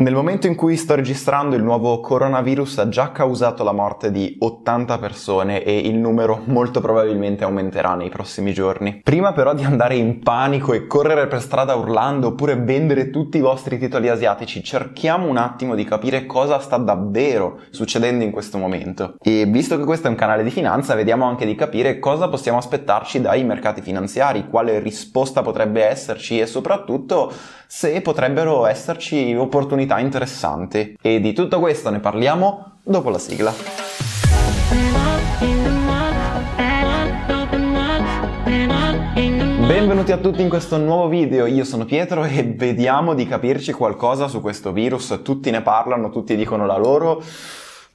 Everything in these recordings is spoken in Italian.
Nel momento in cui sto registrando il nuovo coronavirus ha già causato la morte di 80 persone e il numero molto probabilmente aumenterà nei prossimi giorni. Prima però di andare in panico e correre per strada urlando oppure vendere tutti i vostri titoli asiatici, cerchiamo un attimo di capire cosa sta davvero succedendo in questo momento. E visto che questo è un canale di finanza, vediamo anche di capire cosa possiamo aspettarci dai mercati finanziari, quale risposta potrebbe esserci e soprattutto se potrebbero esserci opportunità novità interessanti. E di tutto questo ne parliamo dopo la sigla. Benvenuti a tutti in questo nuovo video, io sono Pietro e vediamo di capirci qualcosa su questo virus, tutti ne parlano, tutti dicono la loro,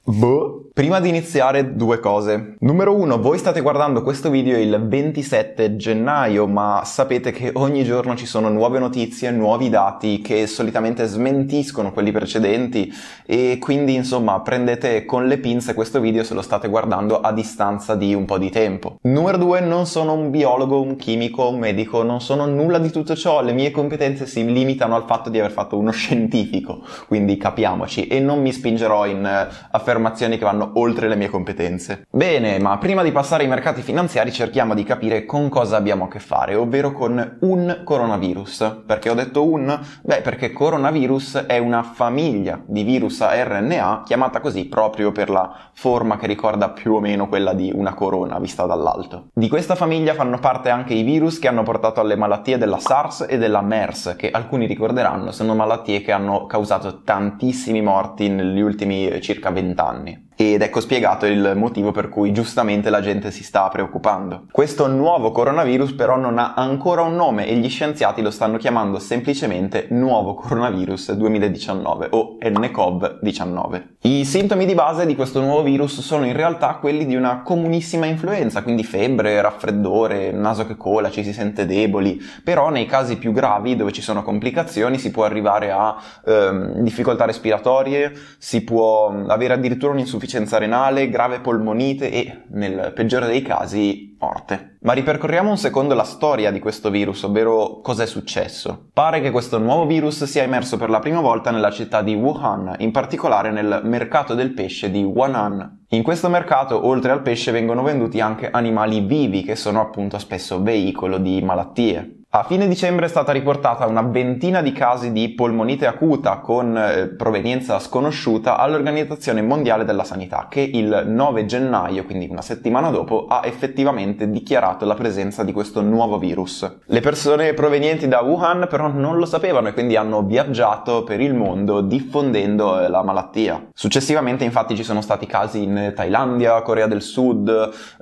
Boh. Prima di iniziare due cose. Numero uno, voi state guardando questo video il 27 gennaio, ma sapete che ogni giorno ci sono nuove notizie, nuovi dati che solitamente smentiscono quelli precedenti e quindi insomma prendete con le pinze questo video se lo state guardando a distanza di un po' di tempo. Numero due, non sono un biologo, un chimico, un medico, non sono nulla di tutto ciò, le mie competenze si limitano al fatto di aver fatto uno scientifico, quindi capiamoci e non mi spingerò in eh, affermare affermazioni che vanno oltre le mie competenze. Bene, ma prima di passare ai mercati finanziari cerchiamo di capire con cosa abbiamo a che fare, ovvero con un coronavirus. Perché ho detto un? Beh, perché coronavirus è una famiglia di virus a RNA chiamata così proprio per la forma che ricorda più o meno quella di una corona vista dall'alto. Di questa famiglia fanno parte anche i virus che hanno portato alle malattie della SARS e della MERS, che alcuni ricorderanno sono malattie che hanno causato tantissimi morti negli ultimi eh, circa 20 anni anni ed ecco spiegato il motivo per cui giustamente la gente si sta preoccupando. Questo nuovo coronavirus però non ha ancora un nome e gli scienziati lo stanno chiamando semplicemente nuovo coronavirus 2019 o NCOV-19. I sintomi di base di questo nuovo virus sono in realtà quelli di una comunissima influenza, quindi febbre, raffreddore, naso che cola, ci si sente deboli, però nei casi più gravi dove ci sono complicazioni si può arrivare a ehm, difficoltà respiratorie, si può avere addirittura un'insufficienza insufficienza renale, grave polmonite e, nel peggiore dei casi, morte. Ma ripercorriamo un secondo la storia di questo virus, ovvero cos'è successo. Pare che questo nuovo virus sia emerso per la prima volta nella città di Wuhan, in particolare nel mercato del pesce di Wuhan. In questo mercato, oltre al pesce, vengono venduti anche animali vivi, che sono appunto spesso veicolo di malattie. A fine dicembre è stata riportata una ventina di casi di polmonite acuta con eh, provenienza sconosciuta all'Organizzazione Mondiale della Sanità che il 9 gennaio, quindi una settimana dopo, ha effettivamente dichiarato la presenza di questo nuovo virus. Le persone provenienti da Wuhan però non lo sapevano e quindi hanno viaggiato per il mondo diffondendo eh, la malattia. Successivamente infatti ci sono stati casi in Thailandia, Corea del Sud,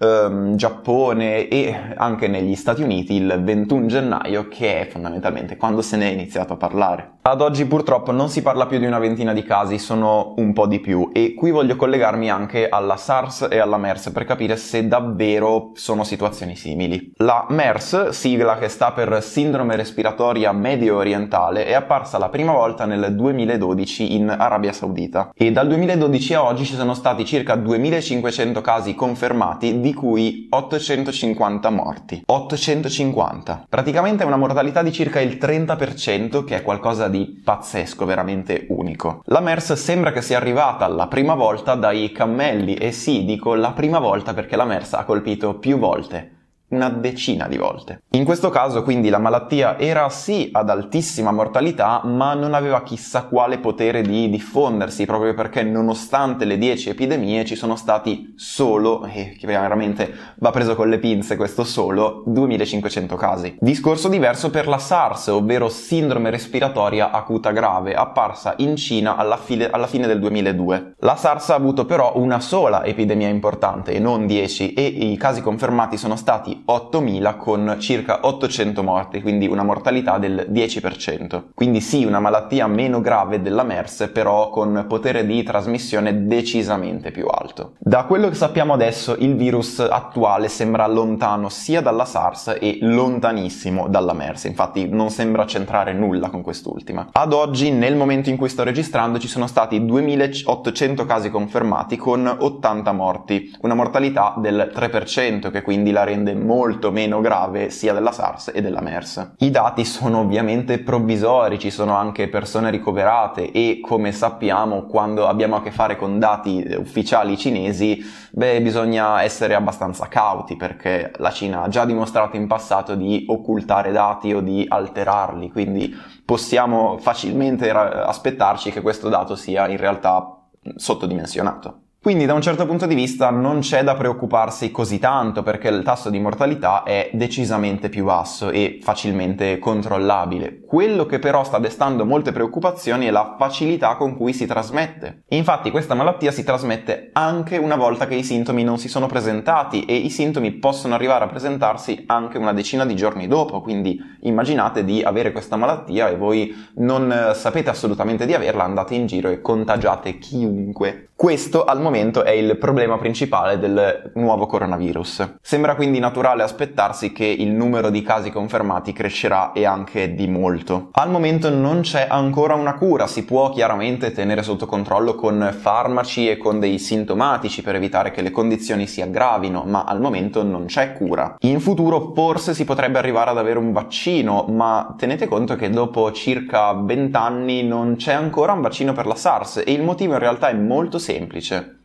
ehm, Giappone e anche negli Stati Uniti il 21 gennaio Maio, che è fondamentalmente quando se ne è iniziato a parlare. Ad oggi purtroppo non si parla più di una ventina di casi, sono un po' di più e qui voglio collegarmi anche alla SARS e alla MERS per capire se davvero sono situazioni simili. La MERS, sigla che sta per Sindrome respiratoria medio orientale, è apparsa la prima volta nel 2012 in Arabia Saudita e dal 2012 a oggi ci sono stati circa 2500 casi confermati di cui 850 morti. 850. Praticamente è una mortalità di circa il 30% che è qualcosa di di pazzesco, veramente unico. La MERS sembra che sia arrivata la prima volta dai cammelli e sì, dico la prima volta perché la MERS ha colpito più volte una decina di volte. In questo caso quindi la malattia era sì ad altissima mortalità ma non aveva chissà quale potere di diffondersi proprio perché nonostante le 10 epidemie ci sono stati solo, e che veramente va preso con le pinze questo solo, 2500 casi. Discorso diverso per la SARS ovvero sindrome respiratoria acuta grave apparsa in Cina alla, file, alla fine del 2002. La SARS ha avuto però una sola epidemia importante e non 10 e i casi confermati sono stati 8.000 con circa 800 morti, quindi una mortalità del 10%. Quindi sì, una malattia meno grave della MERS, però con potere di trasmissione decisamente più alto. Da quello che sappiamo adesso, il virus attuale sembra lontano sia dalla SARS e lontanissimo dalla MERS, infatti non sembra centrare nulla con quest'ultima. Ad oggi, nel momento in cui sto registrando, ci sono stati 2.800 casi confermati con 80 morti, una mortalità del 3% che quindi la rende molto molto meno grave sia della SARS e della MERS. I dati sono ovviamente provvisori, ci sono anche persone ricoverate e come sappiamo quando abbiamo a che fare con dati ufficiali cinesi, beh bisogna essere abbastanza cauti perché la Cina ha già dimostrato in passato di occultare dati o di alterarli, quindi possiamo facilmente ra- aspettarci che questo dato sia in realtà sottodimensionato. Quindi da un certo punto di vista non c'è da preoccuparsi così tanto perché il tasso di mortalità è decisamente più basso e facilmente controllabile. Quello che però sta destando molte preoccupazioni è la facilità con cui si trasmette. Infatti questa malattia si trasmette anche una volta che i sintomi non si sono presentati e i sintomi possono arrivare a presentarsi anche una decina di giorni dopo, quindi immaginate di avere questa malattia e voi non eh, sapete assolutamente di averla, andate in giro e contagiate chiunque. Questo al momento momento è il problema principale del nuovo coronavirus. Sembra quindi naturale aspettarsi che il numero di casi confermati crescerà e anche di molto. Al momento non c'è ancora una cura, si può chiaramente tenere sotto controllo con farmaci e con dei sintomatici per evitare che le condizioni si aggravino, ma al momento non c'è cura. In futuro forse si potrebbe arrivare ad avere un vaccino, ma tenete conto che dopo circa 20 anni non c'è ancora un vaccino per la SARS e il motivo in realtà è molto semplice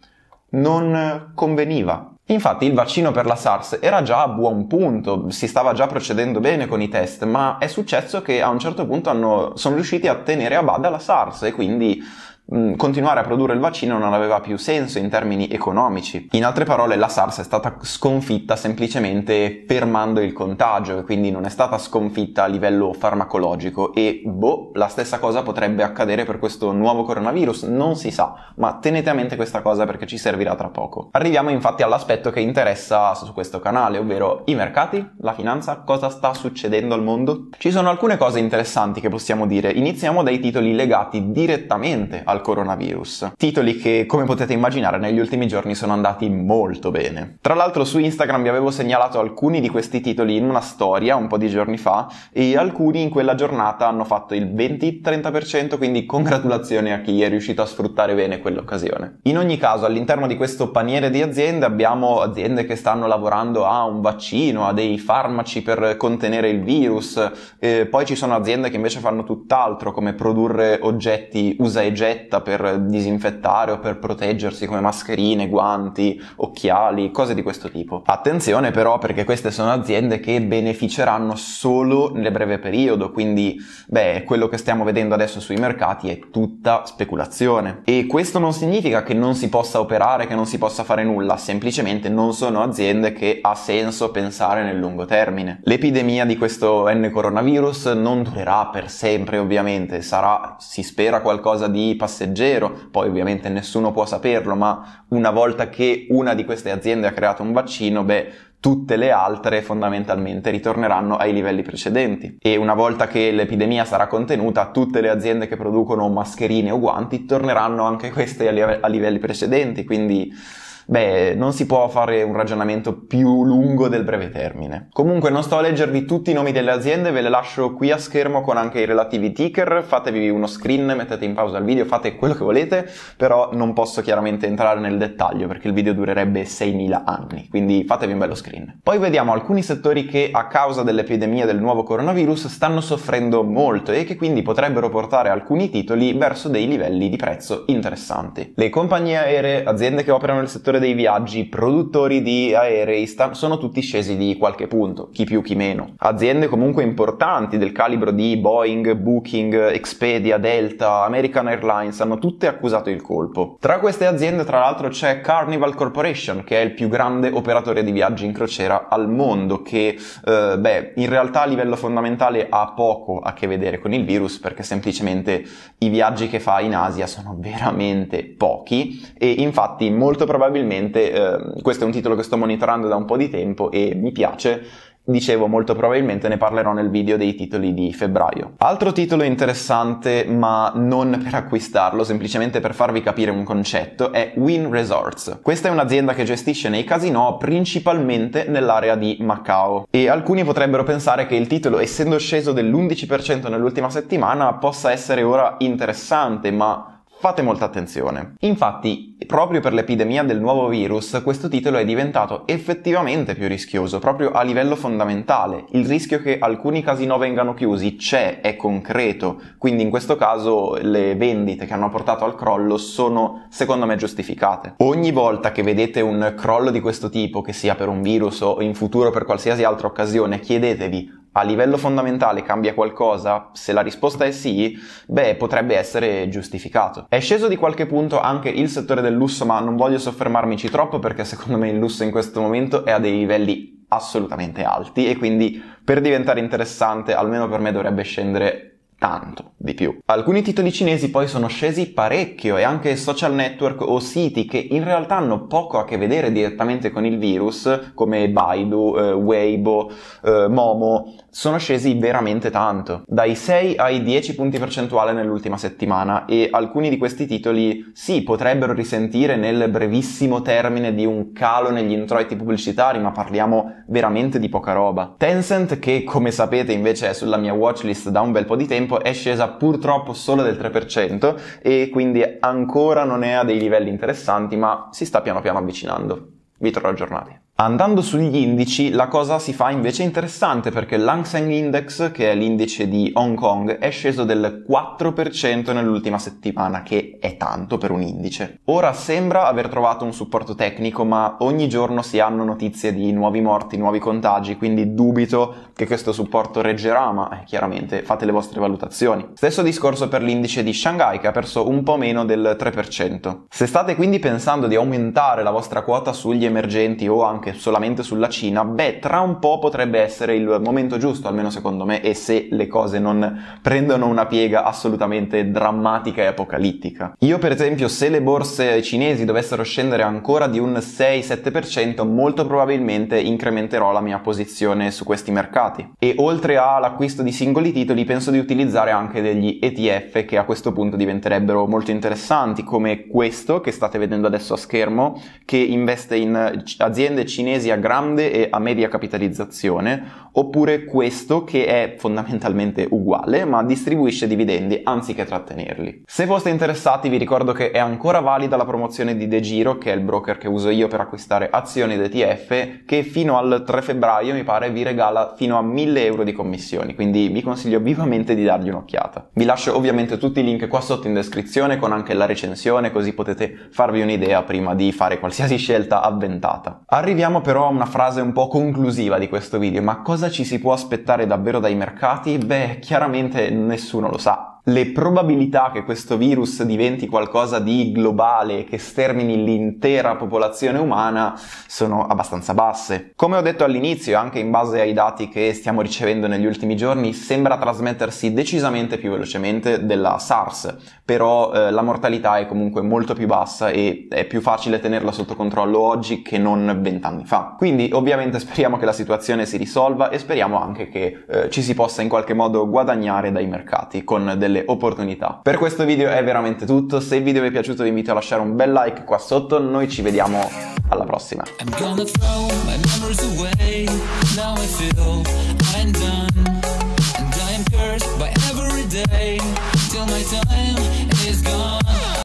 non conveniva. Infatti il vaccino per la SARS era già a buon punto, si stava già procedendo bene con i test, ma è successo che a un certo punto hanno, sono riusciti a tenere a bada la SARS e quindi Mm, continuare a produrre il vaccino non aveva più senso in termini economici. In altre parole, la SARS è stata sconfitta semplicemente fermando il contagio, e quindi non è stata sconfitta a livello farmacologico e boh, la stessa cosa potrebbe accadere per questo nuovo coronavirus, non si sa, ma tenete a mente questa cosa perché ci servirà tra poco. Arriviamo infatti all'aspetto che interessa su questo canale, ovvero i mercati, la finanza, cosa sta succedendo al mondo. Ci sono alcune cose interessanti che possiamo dire. Iniziamo dai titoli legati direttamente al dal coronavirus. Titoli che, come potete immaginare, negli ultimi giorni sono andati molto bene. Tra l'altro su Instagram vi avevo segnalato alcuni di questi titoli in una storia un po' di giorni fa e alcuni in quella giornata hanno fatto il 20-30%, quindi congratulazioni a chi è riuscito a sfruttare bene quell'occasione. In ogni caso, all'interno di questo paniere di aziende abbiamo aziende che stanno lavorando a un vaccino, a dei farmaci per contenere il virus, eh, poi ci sono aziende che invece fanno tutt'altro, come produrre oggetti usa e getta maglietta per disinfettare o per proteggersi come mascherine, guanti, occhiali, cose di questo tipo. Attenzione però perché queste sono aziende che beneficeranno solo nel breve periodo, quindi beh, quello che stiamo vedendo adesso sui mercati è tutta speculazione. E questo non significa che non si possa operare, che non si possa fare nulla, semplicemente non sono aziende che ha senso pensare nel lungo termine. L'epidemia di questo N coronavirus non durerà per sempre ovviamente, sarà, si spera, qualcosa di passato passeggero, poi ovviamente nessuno può saperlo, ma una volta che una di queste aziende ha creato un vaccino, beh, tutte le altre fondamentalmente ritorneranno ai livelli precedenti e una volta che l'epidemia sarà contenuta tutte le aziende che producono mascherine o guanti torneranno anche queste a livelli precedenti, quindi Beh, non si può fare un ragionamento più lungo del breve termine. Comunque non sto a leggervi tutti i nomi delle aziende, ve le lascio qui a schermo con anche i relativi ticker, fatevi uno screen, mettete in pausa il video, fate quello che volete, però non posso chiaramente entrare nel dettaglio perché il video durerebbe 6.000 anni, quindi fatevi un bello screen. Poi vediamo alcuni settori che a causa dell'epidemia del nuovo coronavirus stanno soffrendo molto e che quindi potrebbero portare alcuni titoli verso dei livelli di prezzo interessanti. Le compagnie aeree, aziende che operano nel settore sempre dei viaggi, produttori di aerei, sta- sono tutti scesi di qualche punto, chi più chi meno. Aziende comunque importanti del calibro di Boeing, Booking, Expedia, Delta, American Airlines hanno tutte accusato il colpo. Tra queste aziende tra l'altro c'è Carnival Corporation che è il più grande operatore di viaggi in crociera al mondo che eh, beh, in realtà a livello fondamentale ha poco a che vedere con il virus perché semplicemente i viaggi che fa in Asia sono veramente pochi e infatti molto probabilmente probabilmente, eh, questo è un titolo che sto monitorando da un po' di tempo e mi piace, dicevo molto probabilmente ne parlerò nel video dei titoli di febbraio. Altro titolo interessante, ma non per acquistarlo, semplicemente per farvi capire un concetto, è Win Resorts. Questa è un'azienda che gestisce nei casino principalmente nell'area di Macao e alcuni potrebbero pensare che il titolo, essendo sceso dell'11% nell'ultima settimana, possa essere ora interessante, ma Fate molta attenzione. Infatti, proprio per l'epidemia del nuovo virus, questo titolo è diventato effettivamente più rischioso, proprio a livello fondamentale. Il rischio che alcuni casino vengano chiusi c'è, è concreto, quindi in questo caso le vendite che hanno portato al crollo sono, secondo me, giustificate. Ogni volta che vedete un crollo di questo tipo, che sia per un virus o in futuro per qualsiasi altra occasione, chiedetevi a livello fondamentale cambia qualcosa? Se la risposta è sì, beh, potrebbe essere giustificato. È sceso di qualche punto anche il settore del lusso, ma non voglio soffermarmici troppo perché secondo me il lusso in questo momento è a dei livelli assolutamente alti e quindi per diventare interessante, almeno per me, dovrebbe scendere tanto di più. Alcuni titoli cinesi poi sono scesi parecchio e anche social network o siti che in realtà hanno poco a che vedere direttamente con il virus, come Baidu, eh, Weibo, eh, Momo, sono scesi veramente tanto, dai 6 ai 10 punti percentuale nell'ultima settimana e alcuni di questi titoli sì, potrebbero risentire nel brevissimo termine di un calo negli introiti pubblicitari, ma parliamo veramente di poca roba. Tencent che come sapete invece è sulla mia watchlist da un bel po' di tempo tempo è scesa purtroppo solo del 3% e quindi ancora non è a dei livelli interessanti, ma si sta piano piano avvicinando. Vi terrò aggiornati. Andando sugli indici, la cosa si fa invece interessante perché l'Hang Seng Index, che è l'indice di Hong Kong, è sceso del 4% nell'ultima settimana, che è tanto per un indice. Ora sembra aver trovato un supporto tecnico, ma ogni giorno si hanno notizie di nuovi morti, nuovi contagi, quindi dubito che questo supporto reggerà, ma eh, chiaramente fate le vostre valutazioni. Stesso discorso per l'indice di Shanghai, che ha perso un po' meno del 3%. Se state quindi pensando di aumentare la vostra quota sugli emergenti o anche anche solamente sulla Cina, beh, tra un po' potrebbe essere il momento giusto, almeno secondo me, e se le cose non prendono una piega assolutamente drammatica e apocalittica. Io per esempio, se le borse cinesi dovessero scendere ancora di un 6-7%, molto probabilmente incrementerò la mia posizione su questi mercati. E oltre all'acquisto di singoli titoli, penso di utilizzare anche degli ETF che a questo punto diventerebbero molto interessanti, come questo che state vedendo adesso a schermo, che investe in aziende cinesi cinesi a grande e a media capitalizzazione oppure questo che è fondamentalmente uguale ma distribuisce dividendi anziché trattenerli. Se foste interessati vi ricordo che è ancora valida la promozione di De Giro che è il broker che uso io per acquistare azioni ed ETF che fino al 3 febbraio mi pare vi regala fino a 1000 euro di commissioni quindi vi consiglio vivamente di dargli un'occhiata. Vi lascio ovviamente tutti i link qua sotto in descrizione con anche la recensione così potete farvi un'idea prima di fare qualsiasi scelta avventata. Arriviamo però a una frase un po' conclusiva di questo video ma cosa ci si può aspettare davvero dai mercati? Beh, chiaramente nessuno lo sa le probabilità che questo virus diventi qualcosa di globale che stermini l'intera popolazione umana sono abbastanza basse. Come ho detto all'inizio, anche in base ai dati che stiamo ricevendo negli ultimi giorni, sembra trasmettersi decisamente più velocemente della SARS, però eh, la mortalità è comunque molto più bassa e è più facile tenerla sotto controllo oggi che non vent'anni fa. Quindi ovviamente speriamo che la situazione si risolva e speriamo anche che eh, ci si possa in qualche modo guadagnare dai mercati con delle mille opportunità. Per questo video è veramente tutto, se il video vi è piaciuto vi invito a lasciare un bel like qua sotto, noi ci vediamo alla prossima.